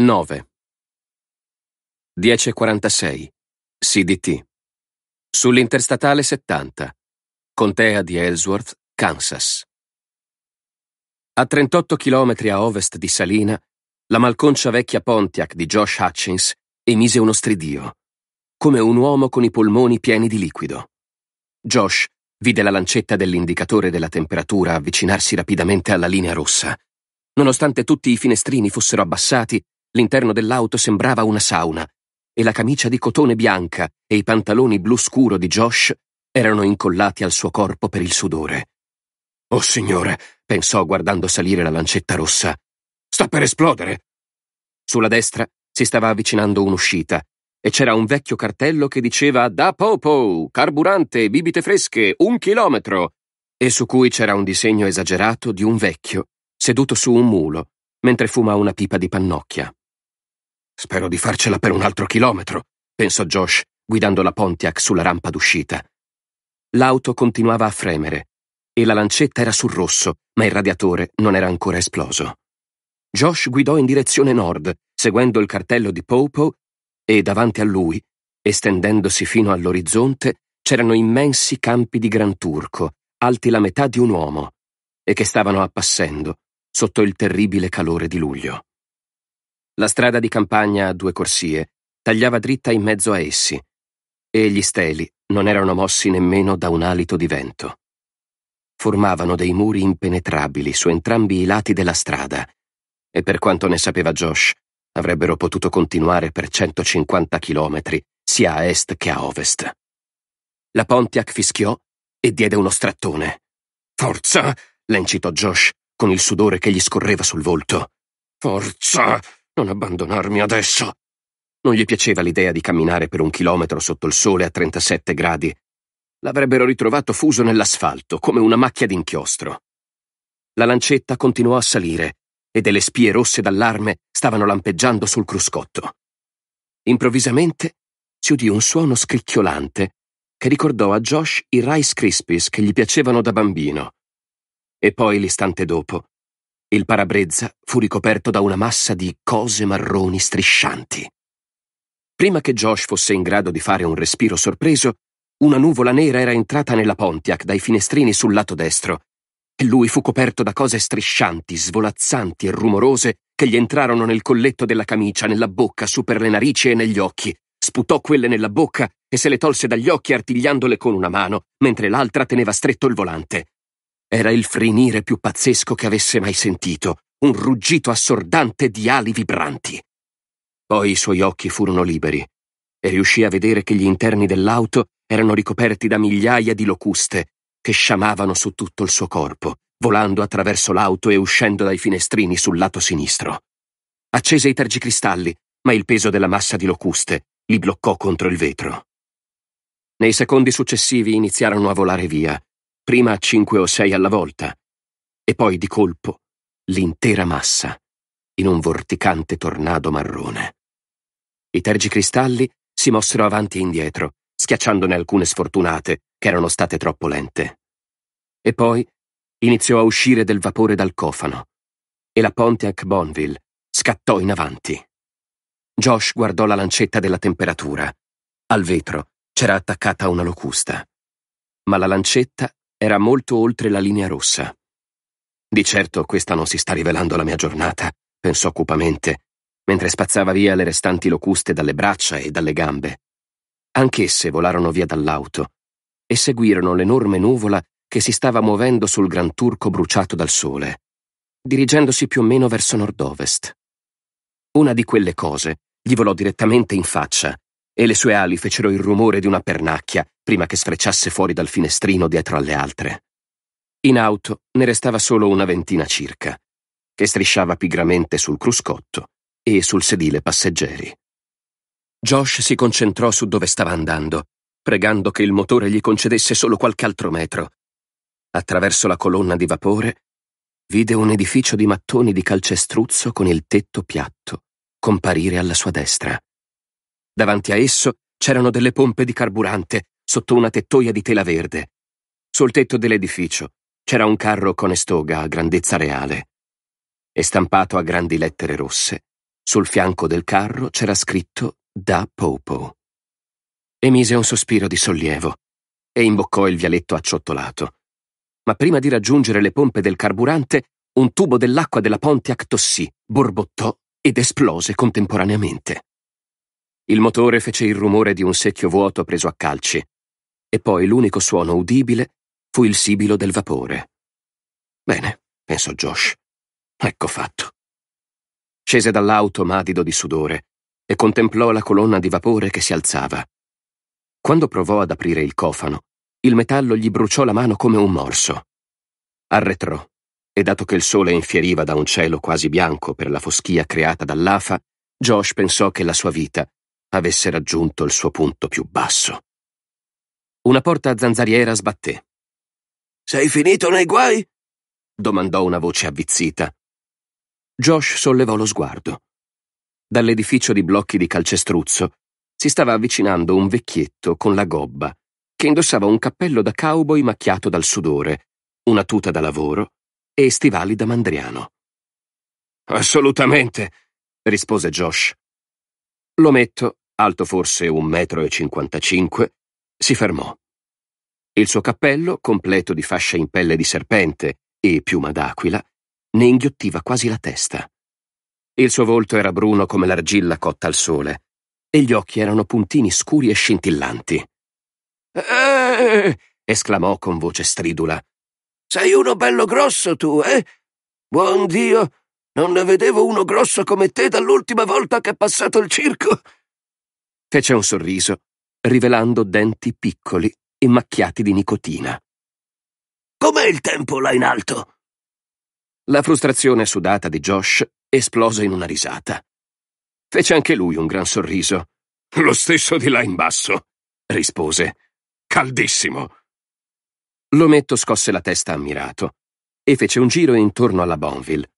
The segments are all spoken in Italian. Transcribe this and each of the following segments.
9. 10.46. CDT. Sull'interstatale 70. Contea di Ellsworth, Kansas. A 38 km a ovest di Salina, la malconcia vecchia Pontiac di Josh Hutchins emise uno stridio, come un uomo con i polmoni pieni di liquido. Josh vide la lancetta dell'indicatore della temperatura avvicinarsi rapidamente alla linea rossa. Nonostante tutti i finestrini fossero abbassati, L'interno dell'auto sembrava una sauna e la camicia di cotone bianca e i pantaloni blu scuro di Josh erano incollati al suo corpo per il sudore. Oh signore, pensò guardando salire la lancetta rossa. Sta per esplodere! Sulla destra si stava avvicinando un'uscita e c'era un vecchio cartello che diceva Da Popo, carburante, bibite fresche, un chilometro, e su cui c'era un disegno esagerato di un vecchio seduto su un mulo mentre fuma una pipa di pannocchia. Spero di farcela per un altro chilometro, pensò Josh, guidando la Pontiac sulla rampa d'uscita. L'auto continuava a fremere e la lancetta era sul rosso, ma il radiatore non era ancora esploso. Josh guidò in direzione nord, seguendo il cartello di Popo e davanti a lui, estendendosi fino all'orizzonte, c'erano immensi campi di gran turco, alti la metà di un uomo, e che stavano appassendo sotto il terribile calore di luglio. La strada di campagna a due corsie tagliava dritta in mezzo a essi, e gli steli non erano mossi nemmeno da un alito di vento. Formavano dei muri impenetrabili su entrambi i lati della strada, e per quanto ne sapeva Josh, avrebbero potuto continuare per 150 chilometri, sia a est che a ovest. La Pontiac fischiò e diede uno strattone. Forza! la incitò Josh, con il sudore che gli scorreva sul volto. Forza! Non abbandonarmi adesso! Non gli piaceva l'idea di camminare per un chilometro sotto il sole a 37 gradi. L'avrebbero ritrovato fuso nell'asfalto, come una macchia d'inchiostro. La lancetta continuò a salire e delle spie rosse d'allarme stavano lampeggiando sul cruscotto. Improvvisamente si udì un suono scricchiolante che ricordò a Josh i Rice Krispies che gli piacevano da bambino. E poi, l'istante dopo, il parabrezza fu ricoperto da una massa di cose marroni striscianti. Prima che Josh fosse in grado di fare un respiro sorpreso, una nuvola nera era entrata nella Pontiac dai finestrini sul lato destro e lui fu coperto da cose striscianti, svolazzanti e rumorose che gli entrarono nel colletto della camicia, nella bocca, su per le narici e negli occhi. Sputò quelle nella bocca e se le tolse dagli occhi artigliandole con una mano, mentre l'altra teneva stretto il volante. Era il frinire più pazzesco che avesse mai sentito, un ruggito assordante di ali vibranti. Poi i suoi occhi furono liberi e riuscì a vedere che gli interni dell'auto erano ricoperti da migliaia di locuste che sciamavano su tutto il suo corpo, volando attraverso l'auto e uscendo dai finestrini sul lato sinistro. Accese i tergicristalli, ma il peso della massa di locuste li bloccò contro il vetro. Nei secondi successivi iniziarono a volare via, prima cinque o sei alla volta, e poi di colpo l'intera massa, in un vorticante tornado marrone. I tergicristalli si mossero avanti e indietro, schiacciandone alcune sfortunate che erano state troppo lente. E poi iniziò a uscire del vapore dal cofano, e la Pontiac Bonville scattò in avanti. Josh guardò la lancetta della temperatura. Al vetro c'era attaccata una locusta. Ma la lancetta era molto oltre la linea rossa. Di certo questa non si sta rivelando la mia giornata, pensò cupamente, mentre spazzava via le restanti locuste dalle braccia e dalle gambe. Anch'esse volarono via dall'auto e seguirono l'enorme nuvola che si stava muovendo sul gran turco bruciato dal sole, dirigendosi più o meno verso nord-ovest. Una di quelle cose gli volò direttamente in faccia e le sue ali fecero il rumore di una pernacchia prima che sfrecciasse fuori dal finestrino dietro alle altre. In auto ne restava solo una ventina circa, che strisciava pigramente sul cruscotto e sul sedile passeggeri. Josh si concentrò su dove stava andando, pregando che il motore gli concedesse solo qualche altro metro. Attraverso la colonna di vapore vide un edificio di mattoni di calcestruzzo con il tetto piatto comparire alla sua destra. Davanti a esso c'erano delle pompe di carburante sotto una tettoia di tela verde. Sul tetto dell'edificio c'era un carro con estoga a grandezza reale. E stampato a grandi lettere rosse, sul fianco del carro c'era scritto Da Popo. Emise un sospiro di sollievo e imboccò il vialetto acciottolato. Ma prima di raggiungere le pompe del carburante, un tubo dell'acqua della Pontiac tossì, borbottò ed esplose contemporaneamente. Il motore fece il rumore di un secchio vuoto preso a calci, e poi l'unico suono udibile fu il sibilo del vapore. Bene, pensò Josh. Ecco fatto. Scese dall'auto madido di sudore e contemplò la colonna di vapore che si alzava. Quando provò ad aprire il cofano, il metallo gli bruciò la mano come un morso. Arretrò, e dato che il sole infieriva da un cielo quasi bianco per la foschia creata dall'afa, Josh pensò che la sua vita avesse raggiunto il suo punto più basso. Una porta a zanzariera sbatté. Sei finito nei guai? domandò una voce avvizzita. Josh sollevò lo sguardo. Dall'edificio di blocchi di calcestruzzo si stava avvicinando un vecchietto con la gobba che indossava un cappello da cowboy macchiato dal sudore, una tuta da lavoro e stivali da mandriano. Assolutamente, rispose Josh, L'ometto, alto forse un metro e cinquantacinque, si fermò. Il suo cappello, completo di fascia in pelle di serpente e piuma d'aquila, ne inghiottiva quasi la testa. Il suo volto era bruno come l'argilla cotta al sole e gli occhi erano puntini scuri e scintillanti. Eh! esclamò con voce stridula. Sei uno bello grosso tu, eh? Buon Dio, non ne vedevo uno grosso come te dall'ultima volta che è passato il circo. Fece un sorriso, rivelando denti piccoli e macchiati di nicotina. Com'è il tempo là in alto? La frustrazione sudata di Josh esplose in una risata. Fece anche lui un gran sorriso. Lo stesso di là in basso, rispose. Caldissimo. L'ometto scosse la testa ammirato e fece un giro intorno alla Bonville,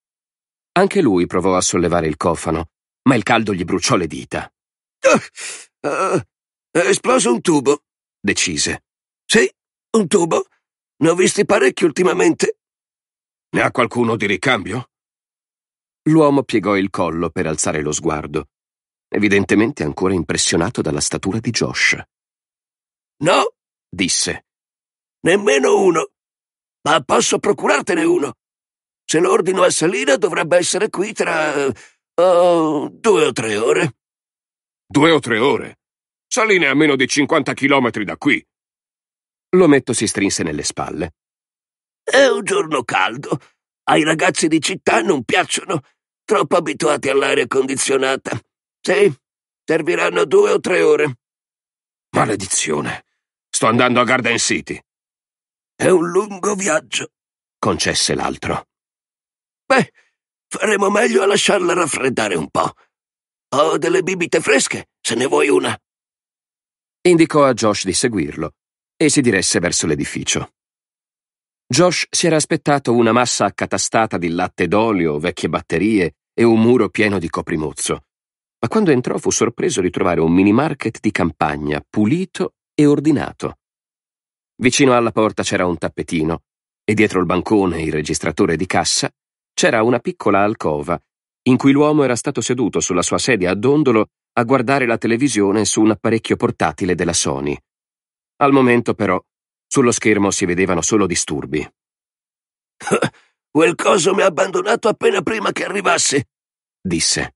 anche lui provò a sollevare il cofano, ma il caldo gli bruciò le dita. Uh, uh, è esploso un tubo, decise. Sì, un tubo. Ne ho visti parecchi ultimamente. Ne ha qualcuno di ricambio? L'uomo piegò il collo per alzare lo sguardo, evidentemente ancora impressionato dalla statura di Josh. No, disse. Nemmeno uno. Ma posso procurartene uno. Se l'ordino a Salina dovrebbe essere qui tra... Oh, due o tre ore. Due o tre ore? Salina è a meno di 50 chilometri da qui. L'ometto si strinse nelle spalle. È un giorno caldo. Ai ragazzi di città non piacciono. Troppo abituati all'aria condizionata. Sì, serviranno due o tre ore. Maledizione. Sto andando a Garden City. È un lungo viaggio, concesse l'altro. Beh, faremo meglio a lasciarla raffreddare un po'. Ho delle bibite fresche, se ne vuoi una. Indicò a Josh di seguirlo e si diresse verso l'edificio. Josh si era aspettato una massa accatastata di latte d'olio, vecchie batterie e un muro pieno di coprimozzo, ma quando entrò fu sorpreso di trovare un mini market di campagna pulito e ordinato. Vicino alla porta c'era un tappetino e dietro il bancone il registratore di cassa c'era una piccola alcova in cui l'uomo era stato seduto sulla sua sedia a dondolo a guardare la televisione su un apparecchio portatile della Sony. Al momento, però, sullo schermo si vedevano solo disturbi. Quel coso mi ha abbandonato appena prima che arrivasse, disse.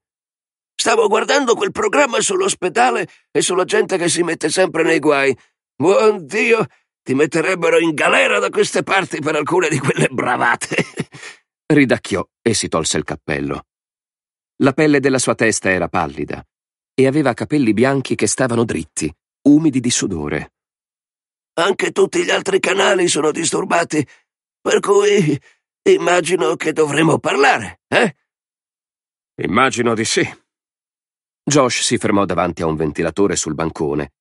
Stavo guardando quel programma sull'ospedale e sulla gente che si mette sempre nei guai. Buon Dio, ti metterebbero in galera da queste parti per alcune di quelle bravate. Ridacchiò e si tolse il cappello. La pelle della sua testa era pallida e aveva capelli bianchi che stavano dritti, umidi di sudore. Anche tutti gli altri canali sono disturbati, per cui immagino che dovremo parlare, eh? Immagino di sì. Josh si fermò davanti a un ventilatore sul bancone,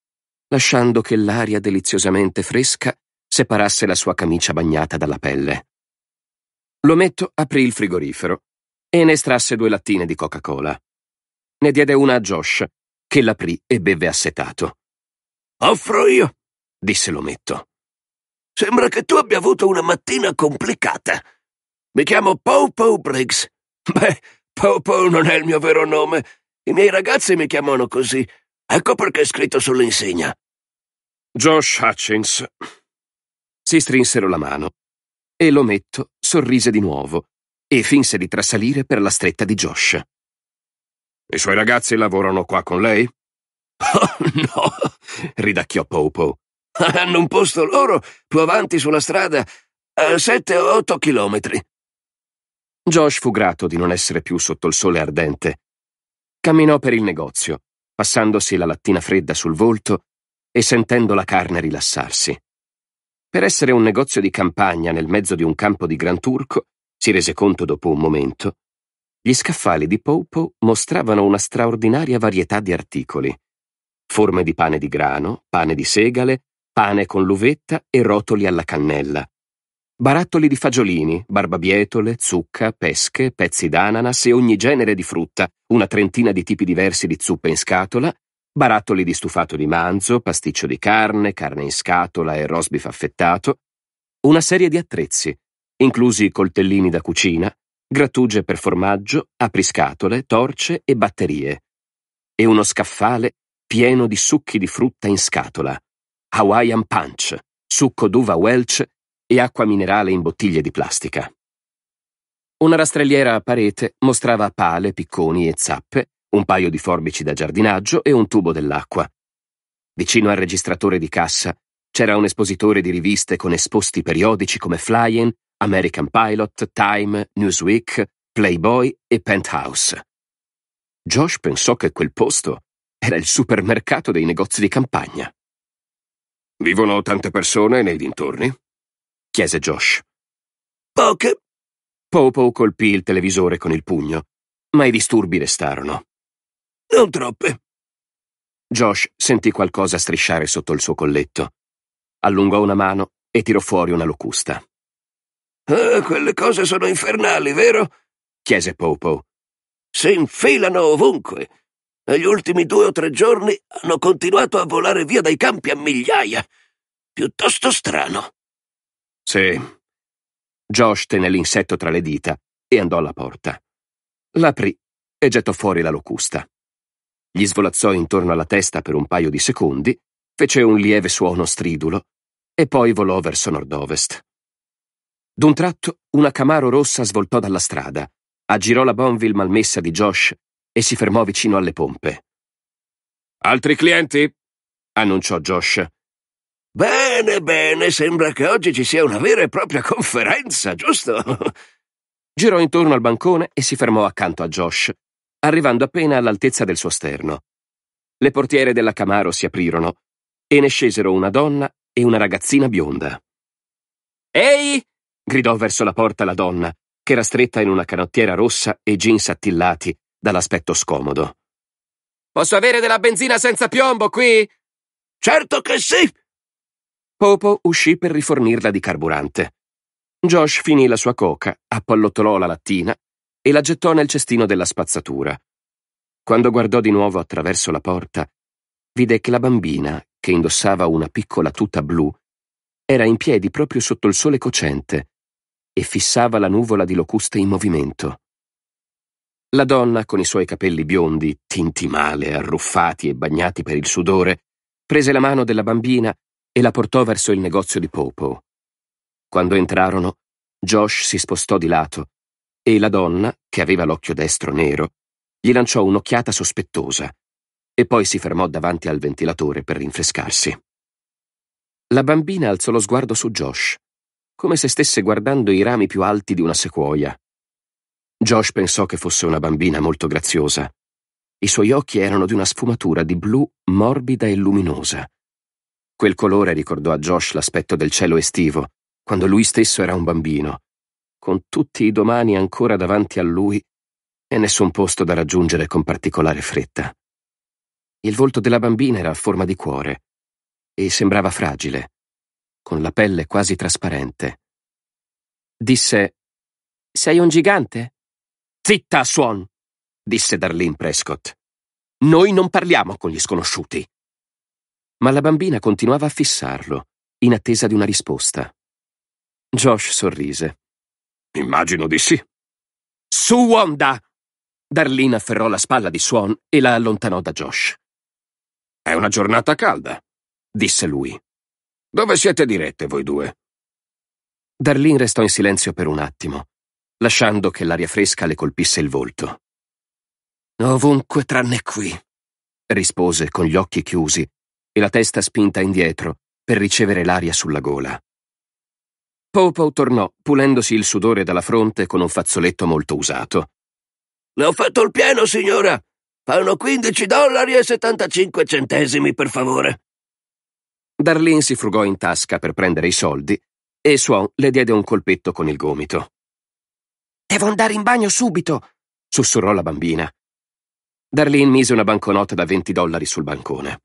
lasciando che l'aria deliziosamente fresca separasse la sua camicia bagnata dalla pelle. L'ometto aprì il frigorifero e ne estrasse due lattine di Coca-Cola. Ne diede una a Josh, che l'aprì e beve assetato. Offro io, disse l'ometto. Sembra che tu abbia avuto una mattina complicata. Mi chiamo Popo Briggs. Beh, Popo non è il mio vero nome. I miei ragazzi mi chiamano così. Ecco perché è scritto sull'insegna. Josh Hutchins. Si strinsero la mano e l'ometto sorrise di nuovo e finse di trasalire per la stretta di Josh. I suoi ragazzi lavorano qua con lei? Oh, no, ridacchiò Popo. Hanno un posto loro più avanti sulla strada, a sette o otto chilometri. Josh fu grato di non essere più sotto il sole ardente. Camminò per il negozio, passandosi la lattina fredda sul volto e sentendo la carne rilassarsi. Per essere un negozio di campagna nel mezzo di un campo di Gran Turco, si rese conto dopo un momento, gli scaffali di Popo mostravano una straordinaria varietà di articoli. Forme di pane di grano, pane di segale, pane con l'uvetta e rotoli alla cannella. Barattoli di fagiolini, barbabietole, zucca, pesche, pezzi d'ananas e ogni genere di frutta, una trentina di tipi diversi di zuppe in scatola barattoli di stufato di manzo, pasticcio di carne, carne in scatola e rosbif affettato, una serie di attrezzi, inclusi coltellini da cucina, grattugie per formaggio, apriscatole, torce e batterie, e uno scaffale pieno di succhi di frutta in scatola, Hawaiian Punch, succo d'uva Welch e acqua minerale in bottiglie di plastica. Una rastrelliera a parete mostrava pale, picconi e zappe un paio di forbici da giardinaggio e un tubo dell'acqua. Vicino al registratore di cassa c'era un espositore di riviste con esposti periodici come Flying, American Pilot, Time, Newsweek, Playboy e Penthouse. Josh pensò che quel posto era il supermercato dei negozi di campagna. Vivono tante persone nei dintorni? chiese Josh. Poche. Popo colpì il televisore con il pugno, ma i disturbi restarono. Non troppe. Josh sentì qualcosa strisciare sotto il suo colletto. Allungò una mano e tirò fuori una locusta. Ah, quelle cose sono infernali, vero? chiese Popo. Si infilano ovunque. Negli ultimi due o tre giorni hanno continuato a volare via dai campi a migliaia. Piuttosto strano. Sì. Josh tenne l'insetto tra le dita e andò alla porta. L'aprì e gettò fuori la locusta gli svolazzò intorno alla testa per un paio di secondi, fece un lieve suono stridulo e poi volò verso nord-ovest. D'un tratto una Camaro rossa svoltò dalla strada, aggirò la Bonville malmessa di Josh e si fermò vicino alle pompe. Altri clienti? annunciò Josh. Bene, bene, sembra che oggi ci sia una vera e propria conferenza, giusto? Girò intorno al bancone e si fermò accanto a Josh, arrivando appena all'altezza del suo sterno. Le portiere della Camaro si aprirono e ne scesero una donna e una ragazzina bionda. Ehi! gridò verso la porta la donna, che era stretta in una canottiera rossa e jeans attillati dall'aspetto scomodo. Posso avere della benzina senza piombo qui? Certo che sì! Popo uscì per rifornirla di carburante. Josh finì la sua coca, appallottolò la lattina e la gettò nel cestino della spazzatura. Quando guardò di nuovo attraverso la porta, vide che la bambina, che indossava una piccola tuta blu, era in piedi proprio sotto il sole cocente e fissava la nuvola di locuste in movimento. La donna, con i suoi capelli biondi, tinti male, arruffati e bagnati per il sudore, prese la mano della bambina e la portò verso il negozio di Popo. Quando entrarono, Josh si spostò di lato e la donna, che aveva l'occhio destro nero, gli lanciò un'occhiata sospettosa e poi si fermò davanti al ventilatore per rinfrescarsi. La bambina alzò lo sguardo su Josh, come se stesse guardando i rami più alti di una sequoia. Josh pensò che fosse una bambina molto graziosa. I suoi occhi erano di una sfumatura di blu morbida e luminosa. Quel colore ricordò a Josh l'aspetto del cielo estivo, quando lui stesso era un bambino, con tutti i domani ancora davanti a lui e nessun posto da raggiungere con particolare fretta. Il volto della bambina era a forma di cuore e sembrava fragile, con la pelle quasi trasparente. Disse: Sei un gigante? Zitta, Swan! disse Darlene Prescott. Noi non parliamo con gli sconosciuti. Ma la bambina continuava a fissarlo, in attesa di una risposta. Josh sorrise. Immagino di sì. Su Wanda! Darlene afferrò la spalla di Swan e la allontanò da Josh. È una giornata calda, disse lui. Dove siete dirette voi due? Darlene restò in silenzio per un attimo, lasciando che l'aria fresca le colpisse il volto. Ovunque tranne qui, rispose con gli occhi chiusi e la testa spinta indietro per ricevere l'aria sulla gola. Popo tornò, pulendosi il sudore dalla fronte con un fazzoletto molto usato. Le ho fatto il pieno, signora! Fanno 15 dollari e 75 centesimi, per favore! Darlene si frugò in tasca per prendere i soldi e Swan le diede un colpetto con il gomito. Devo andare in bagno subito! sussurrò la bambina. Darlene mise una banconota da 20 dollari sul bancone.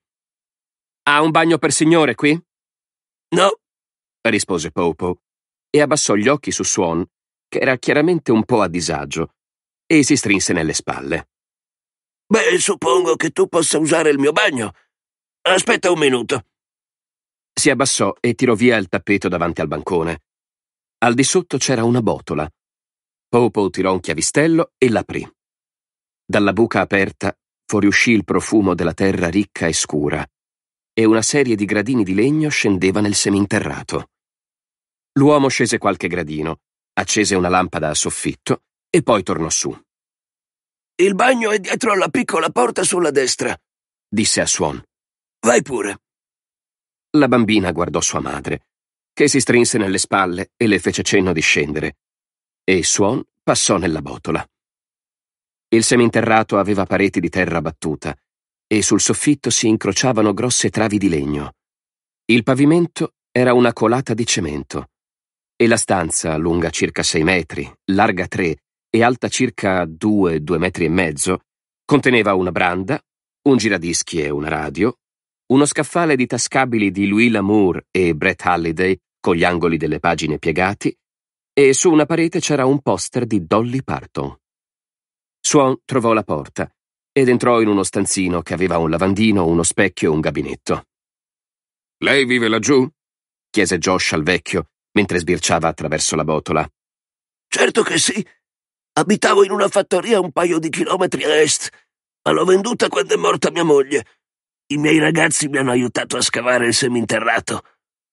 Ha un bagno per signore qui? No, rispose Popo, e abbassò gli occhi su Swan, che era chiaramente un po' a disagio, e si strinse nelle spalle. Beh, suppongo che tu possa usare il mio bagno. Aspetta un minuto. Si abbassò e tirò via il tappeto davanti al bancone. Al di sotto c'era una botola. Popo tirò un chiavistello e l'aprì. Dalla buca aperta fuoriuscì il profumo della terra ricca e scura, e una serie di gradini di legno scendeva nel seminterrato. L'uomo scese qualche gradino, accese una lampada a soffitto e poi tornò su. Il bagno è dietro alla piccola porta sulla destra, disse a Swan. Vai pure. La bambina guardò sua madre, che si strinse nelle spalle e le fece cenno di scendere, e Swan passò nella botola. Il seminterrato aveva pareti di terra battuta e sul soffitto si incrociavano grosse travi di legno. Il pavimento era una colata di cemento e la stanza, lunga circa 6 metri, larga 3 e alta circa 2-2 metri e mezzo, conteneva una branda, un giradischi e una radio, uno scaffale di tascabili di Louis Lamour e Brett Halliday con gli angoli delle pagine piegati, e su una parete c'era un poster di Dolly Parton. Swan trovò la porta ed entrò in uno stanzino che aveva un lavandino, uno specchio e un gabinetto. Lei vive laggiù? chiese Josh al vecchio, mentre sbirciava attraverso la botola. Certo che sì. Abitavo in una fattoria un paio di chilometri a est, ma l'ho venduta quando è morta mia moglie. I miei ragazzi mi hanno aiutato a scavare il seminterrato.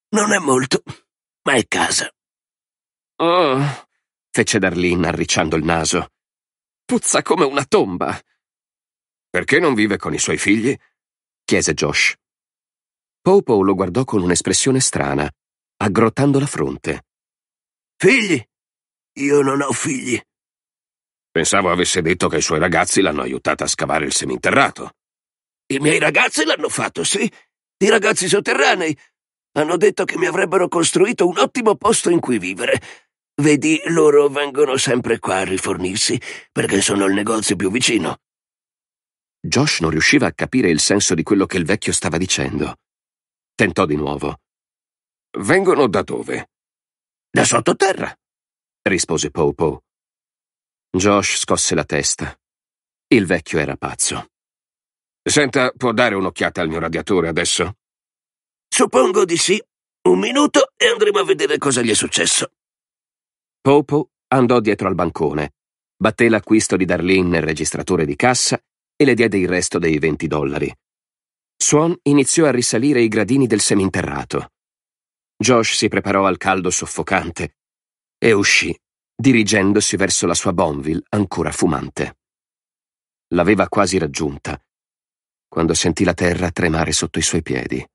Non è molto, ma è casa. Oh, fece Darlene arricciando il naso. Puzza come una tomba. Perché non vive con i suoi figli? chiese Josh. Popo lo guardò con un'espressione strana, aggrottando la fronte. Figli? Io non ho figli. Pensavo avesse detto che i suoi ragazzi l'hanno aiutata a scavare il seminterrato. I miei ragazzi l'hanno fatto, sì. I ragazzi sotterranei. Hanno detto che mi avrebbero costruito un ottimo posto in cui vivere. Vedi, loro vengono sempre qua a rifornirsi, perché sono il negozio più vicino. Josh non riusciva a capire il senso di quello che il vecchio stava dicendo. Tentò di nuovo vengono da dove? Da sottoterra, rispose Popo. Josh scosse la testa. Il vecchio era pazzo. Senta, può dare un'occhiata al mio radiatore adesso? Suppongo di sì. Un minuto e andremo a vedere cosa gli è successo. Popo andò dietro al bancone, batté l'acquisto di Darlene nel registratore di cassa e le diede il resto dei 20 dollari. Swan iniziò a risalire i gradini del seminterrato. Josh si preparò al caldo soffocante e uscì, dirigendosi verso la sua Bonville ancora fumante. L'aveva quasi raggiunta, quando sentì la terra tremare sotto i suoi piedi.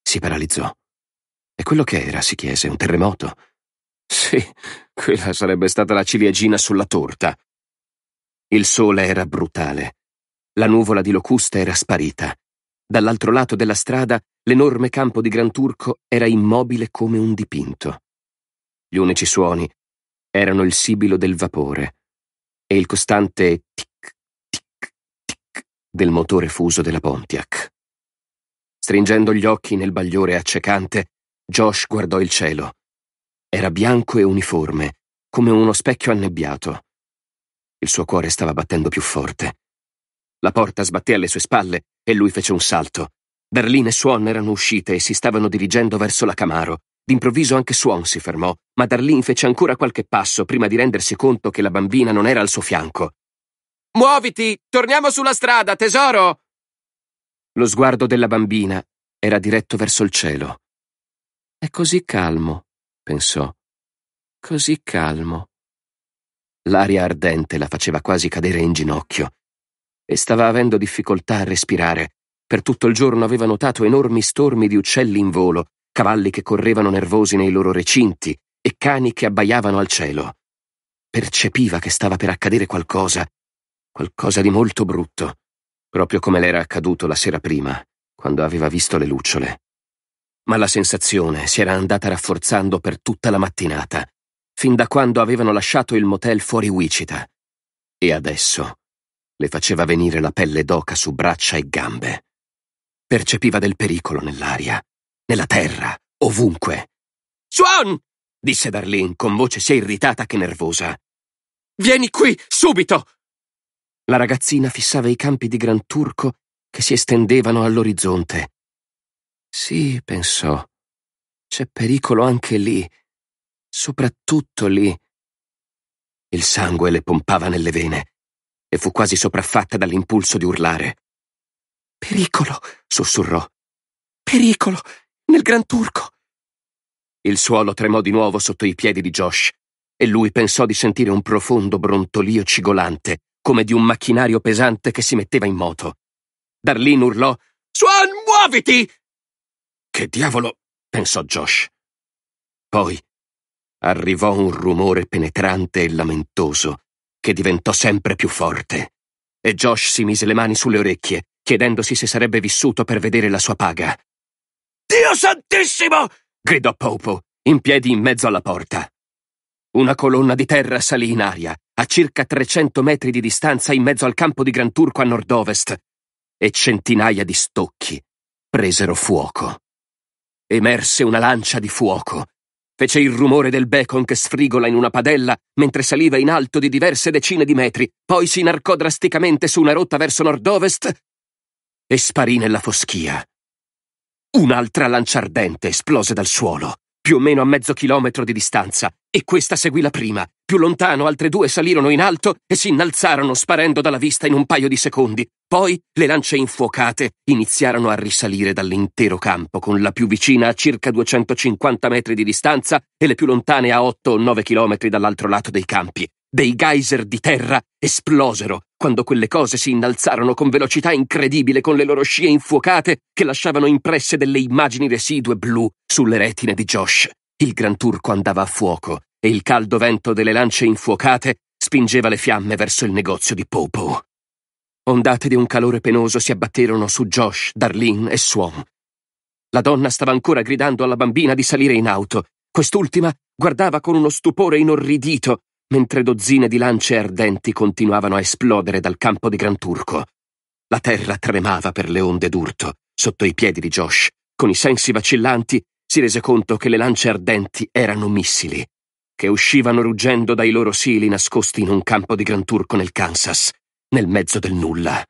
Si paralizzò. E quello che era, si chiese, un terremoto? Sì, quella sarebbe stata la ciliegina sulla torta. Il sole era brutale. La nuvola di locusta era sparita Dall'altro lato della strada l'enorme campo di Gran Turco era immobile come un dipinto. Gli unici suoni erano il sibilo del vapore e il costante tic, tic, tic del motore fuso della Pontiac. Stringendo gli occhi nel bagliore accecante, Josh guardò il cielo. Era bianco e uniforme, come uno specchio annebbiato. Il suo cuore stava battendo più forte. La porta sbatté alle sue spalle e lui fece un salto. Darlene e Swan erano uscite e si stavano dirigendo verso la Camaro. D'improvviso anche Swan si fermò, ma Darlene fece ancora qualche passo prima di rendersi conto che la bambina non era al suo fianco. Muoviti! Torniamo sulla strada, tesoro! Lo sguardo della bambina era diretto verso il cielo. È così calmo, pensò. Così calmo. L'aria ardente la faceva quasi cadere in ginocchio e stava avendo difficoltà a respirare. Per tutto il giorno aveva notato enormi stormi di uccelli in volo, cavalli che correvano nervosi nei loro recinti e cani che abbaiavano al cielo. Percepiva che stava per accadere qualcosa, qualcosa di molto brutto, proprio come le era accaduto la sera prima, quando aveva visto le lucciole. Ma la sensazione si era andata rafforzando per tutta la mattinata, fin da quando avevano lasciato il motel fuori Wichita. E adesso le faceva venire la pelle d'oca su braccia e gambe. Percepiva del pericolo nell'aria, nella terra, ovunque. Swan! disse Darlene con voce sia irritata che nervosa. Vieni qui, subito! La ragazzina fissava i campi di Gran Turco che si estendevano all'orizzonte. Sì, pensò, c'è pericolo anche lì, soprattutto lì. Il sangue le pompava nelle vene, e fu quasi sopraffatta dall'impulso di urlare. Pericolo, sussurrò. Pericolo, nel Gran Turco. Il suolo tremò di nuovo sotto i piedi di Josh e lui pensò di sentire un profondo brontolio cigolante, come di un macchinario pesante che si metteva in moto. Darlene urlò Swan, muoviti! Che diavolo! pensò Josh. Poi arrivò un rumore penetrante e lamentoso che diventò sempre più forte. E Josh si mise le mani sulle orecchie, chiedendosi se sarebbe vissuto per vedere la sua paga. Dio santissimo! gridò Popo, in piedi in mezzo alla porta. Una colonna di terra salì in aria, a circa 300 metri di distanza in mezzo al campo di Gran Turco a nord-ovest, e centinaia di stocchi presero fuoco. Emerse una lancia di fuoco fece il rumore del bacon che sfrigola in una padella mentre saliva in alto di diverse decine di metri, poi si inarcò drasticamente su una rotta verso nord-ovest e sparì nella foschia. Un'altra lancia ardente esplose dal suolo, più o meno a mezzo chilometro di distanza, e questa seguì la prima. Più lontano altre due salirono in alto e si innalzarono sparendo dalla vista in un paio di secondi. Poi le lance infuocate iniziarono a risalire dall'intero campo, con la più vicina a circa 250 metri di distanza e le più lontane a 8 o 9 chilometri dall'altro lato dei campi. Dei geyser di terra esplosero quando quelle cose si innalzarono con velocità incredibile con le loro scie infuocate che lasciavano impresse delle immagini residue blu sulle retine di Josh. Il Gran Turco andava a fuoco e il caldo vento delle lance infuocate spingeva le fiamme verso il negozio di Popo. Ondate di un calore penoso si abbatterono su Josh, Darlene e Swan. La donna stava ancora gridando alla bambina di salire in auto. Quest'ultima guardava con uno stupore inorridito mentre dozzine di lance ardenti continuavano a esplodere dal campo di Gran Turco. La terra tremava per le onde d'urto, sotto i piedi di Josh. Con i sensi vacillanti si rese conto che le lance ardenti erano missili, che uscivano ruggendo dai loro sili nascosti in un campo di Gran Turco nel Kansas, nel mezzo del nulla.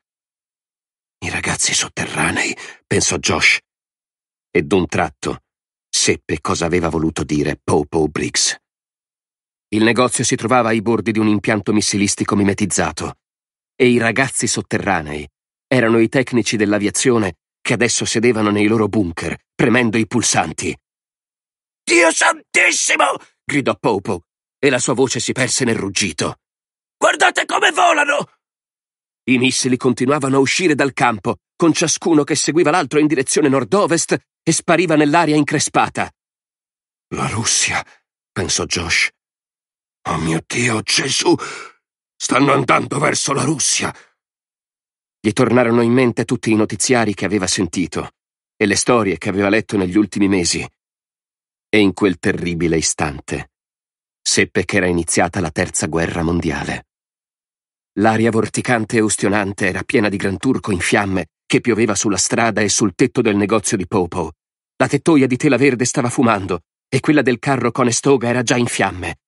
I ragazzi sotterranei, pensò Josh. E d'un tratto seppe cosa aveva voluto dire Popo Briggs. Il negozio si trovava ai bordi di un impianto missilistico mimetizzato e i ragazzi sotterranei erano i tecnici dell'aviazione che adesso sedevano nei loro bunker, premendo i pulsanti. Dio santissimo! gridò Popo, e la sua voce si perse nel ruggito. Guardate come volano! I missili continuavano a uscire dal campo, con ciascuno che seguiva l'altro in direzione nord-ovest e spariva nell'aria increspata. La Russia, pensò Josh. Oh mio Dio, Gesù! Stanno andando verso la Russia! Gli tornarono in mente tutti i notiziari che aveva sentito e le storie che aveva letto negli ultimi mesi. E in quel terribile istante seppe che era iniziata la terza guerra mondiale. L'aria vorticante e ustionante era piena di gran turco in fiamme che pioveva sulla strada e sul tetto del negozio di Popo. La tettoia di tela verde stava fumando e quella del carro con estoga era già in fiamme.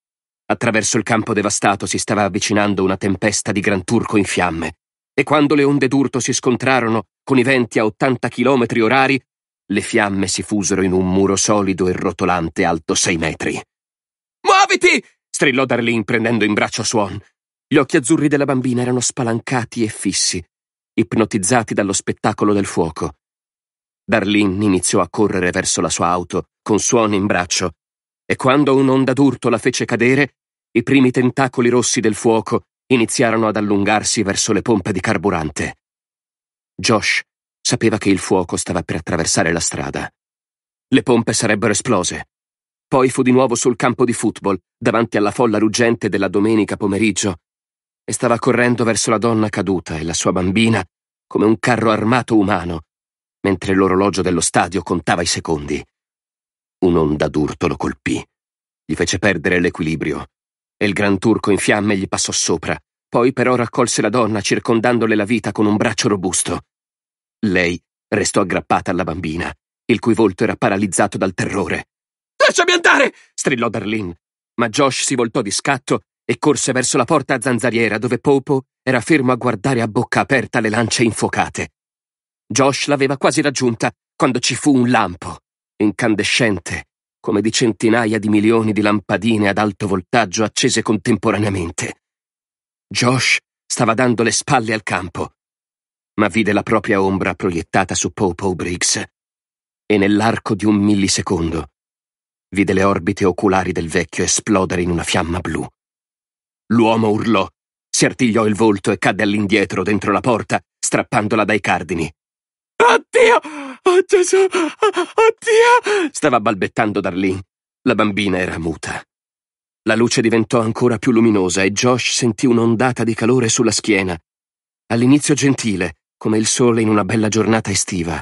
Attraverso il campo devastato si stava avvicinando una tempesta di gran turco in fiamme, e quando le onde d'urto si scontrarono con i venti a 80 km orari, le fiamme si fusero in un muro solido e rotolante alto sei metri. Muoviti! strillò Darlene prendendo in braccio Swan. Gli occhi azzurri della bambina erano spalancati e fissi, ipnotizzati dallo spettacolo del fuoco. Darlene iniziò a correre verso la sua auto, con Swan in braccio, e quando un'onda d'urto la fece cadere, i primi tentacoli rossi del fuoco iniziarono ad allungarsi verso le pompe di carburante. Josh sapeva che il fuoco stava per attraversare la strada. Le pompe sarebbero esplose. Poi fu di nuovo sul campo di football, davanti alla folla ruggente della domenica pomeriggio, e stava correndo verso la donna caduta e la sua bambina come un carro armato umano, mentre l'orologio dello stadio contava i secondi. Un'onda d'urto lo colpì. Gli fece perdere l'equilibrio e il Gran Turco in fiamme gli passò sopra, poi però raccolse la donna circondandole la vita con un braccio robusto. Lei restò aggrappata alla bambina, il cui volto era paralizzato dal terrore. Lasciami andare! strillò Darlene, ma Josh si voltò di scatto e corse verso la porta a zanzariera dove Popo era fermo a guardare a bocca aperta le lance infuocate. Josh l'aveva quasi raggiunta quando ci fu un lampo, incandescente, come di centinaia di milioni di lampadine ad alto voltaggio accese contemporaneamente. Josh stava dando le spalle al campo, ma vide la propria ombra proiettata su Popo Briggs e nell'arco di un millisecondo vide le orbite oculari del vecchio esplodere in una fiamma blu. L'uomo urlò, si artigliò il volto e cadde all'indietro dentro la porta, strappandola dai cardini. Oddio! Oh Gesù! Oddio! Stava balbettando Darlene. La bambina era muta. La luce diventò ancora più luminosa e Josh sentì un'ondata di calore sulla schiena. All'inizio gentile, come il sole in una bella giornata estiva.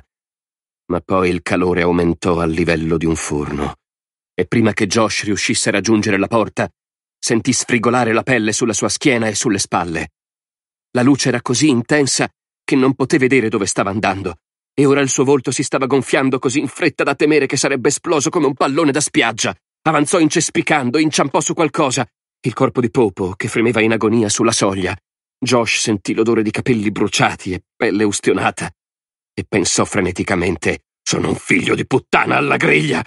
Ma poi il calore aumentò al livello di un forno. E prima che Josh riuscisse a raggiungere la porta, sentì sfrigolare la pelle sulla sua schiena e sulle spalle. La luce era così intensa che non poté vedere dove stava andando e ora il suo volto si stava gonfiando così in fretta da temere che sarebbe esploso come un pallone da spiaggia. Avanzò incespicando, inciampò su qualcosa. Il corpo di Popo, che fremeva in agonia sulla soglia. Josh sentì l'odore di capelli bruciati e pelle ustionata. E pensò freneticamente: Sono un figlio di puttana alla griglia!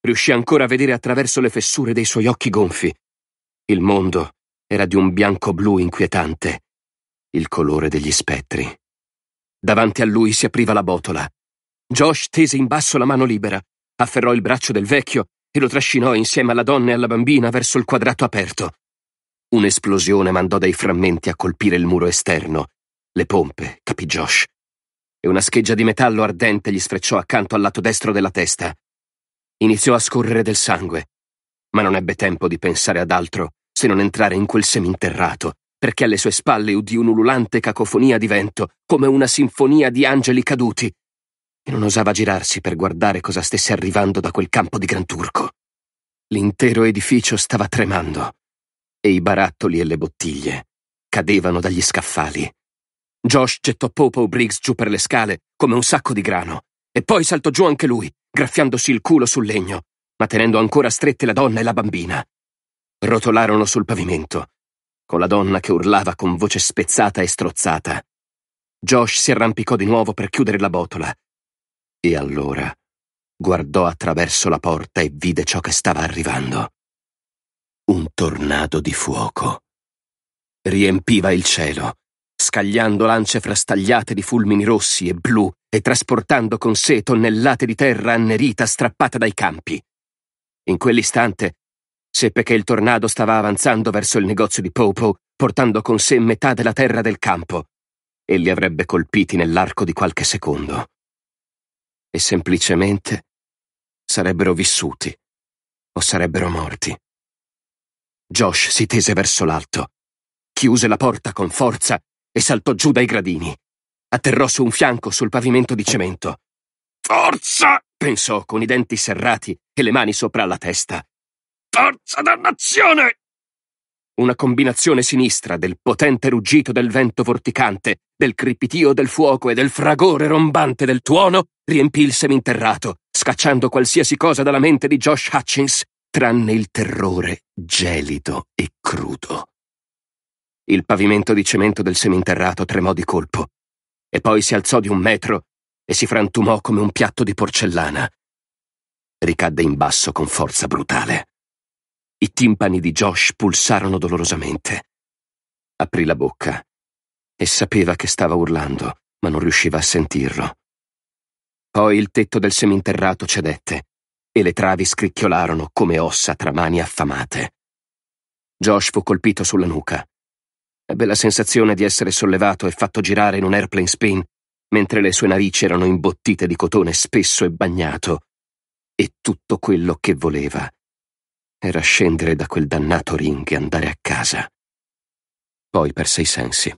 Riuscì ancora a vedere attraverso le fessure dei suoi occhi gonfi. Il mondo era di un bianco blu inquietante, il colore degli spettri. Davanti a lui si apriva la botola. Josh tese in basso la mano libera, afferrò il braccio del vecchio e lo trascinò insieme alla donna e alla bambina verso il quadrato aperto. Un'esplosione mandò dei frammenti a colpire il muro esterno. Le pompe, capì Josh. E una scheggia di metallo ardente gli sfrecciò accanto al lato destro della testa. Iniziò a scorrere del sangue, ma non ebbe tempo di pensare ad altro se non entrare in quel seminterrato, perché alle sue spalle udì un'ululante cacofonia di vento, come una sinfonia di angeli caduti, e non osava girarsi per guardare cosa stesse arrivando da quel campo di gran turco. L'intero edificio stava tremando, e i barattoli e le bottiglie cadevano dagli scaffali. Josh gettò Popo Briggs giù per le scale, come un sacco di grano, e poi saltò giù anche lui, graffiandosi il culo sul legno, ma tenendo ancora strette la donna e la bambina. Rotolarono sul pavimento, con la donna che urlava con voce spezzata e strozzata. Josh si arrampicò di nuovo per chiudere la botola. E allora guardò attraverso la porta e vide ciò che stava arrivando. Un tornado di fuoco. Riempiva il cielo, scagliando lance frastagliate di fulmini rossi e blu e trasportando con sé tonnellate di terra annerita strappata dai campi. In quell'istante Seppe che il tornado stava avanzando verso il negozio di Popo, portando con sé metà della terra del campo, e li avrebbe colpiti nell'arco di qualche secondo. E semplicemente sarebbero vissuti o sarebbero morti. Josh si tese verso l'alto, chiuse la porta con forza e saltò giù dai gradini. Atterrò su un fianco sul pavimento di cemento. Forza! pensò con i denti serrati e le mani sopra la testa. Forza dannazione! Una combinazione sinistra del potente ruggito del vento vorticante, del crepitio del fuoco e del fragore rombante del tuono riempì il seminterrato, scacciando qualsiasi cosa dalla mente di Josh Hutchins, tranne il terrore gelido e crudo. Il pavimento di cemento del seminterrato tremò di colpo, e poi si alzò di un metro e si frantumò come un piatto di porcellana. Ricadde in basso con forza brutale. I timpani di Josh pulsarono dolorosamente. Aprì la bocca e sapeva che stava urlando, ma non riusciva a sentirlo. Poi il tetto del seminterrato cedette e le travi scricchiolarono come ossa tra mani affamate. Josh fu colpito sulla nuca. Ebbe la sensazione di essere sollevato e fatto girare in un airplane spin, mentre le sue narici erano imbottite di cotone spesso e bagnato. E tutto quello che voleva era scendere da quel dannato ring e andare a casa. Poi perse i sensi.